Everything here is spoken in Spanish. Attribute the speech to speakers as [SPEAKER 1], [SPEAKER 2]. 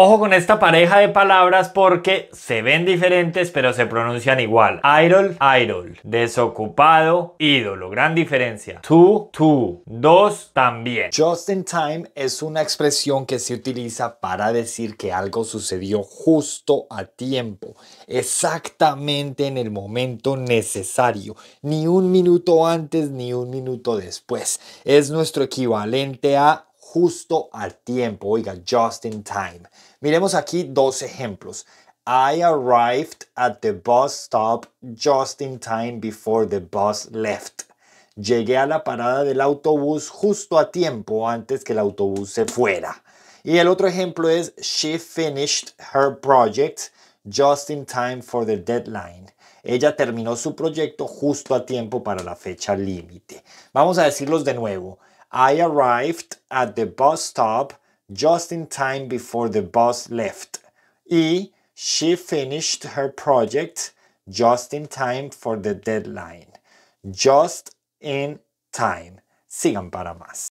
[SPEAKER 1] Ojo con esta pareja de palabras porque se ven diferentes pero se pronuncian igual. Idol, idol. Desocupado, ídolo. Gran diferencia. Tú, tú. Dos, también. Just in time es una expresión que se utiliza para decir que algo sucedió justo a tiempo, exactamente en el momento necesario, ni un minuto antes ni un minuto después. Es nuestro equivalente a justo al tiempo, oiga, just in time. Miremos aquí dos ejemplos. I arrived at the bus stop just in time before the bus left. Llegué a la parada del autobús justo a tiempo antes que el autobús se fuera. Y el otro ejemplo es She finished her project just in time for the deadline. Ella terminó su proyecto justo a tiempo para la fecha límite. Vamos a decirlos de nuevo. I arrived at the bus stop just in time before the bus left. E. She finished her project just in time for the deadline. Just in time. Sigan para más.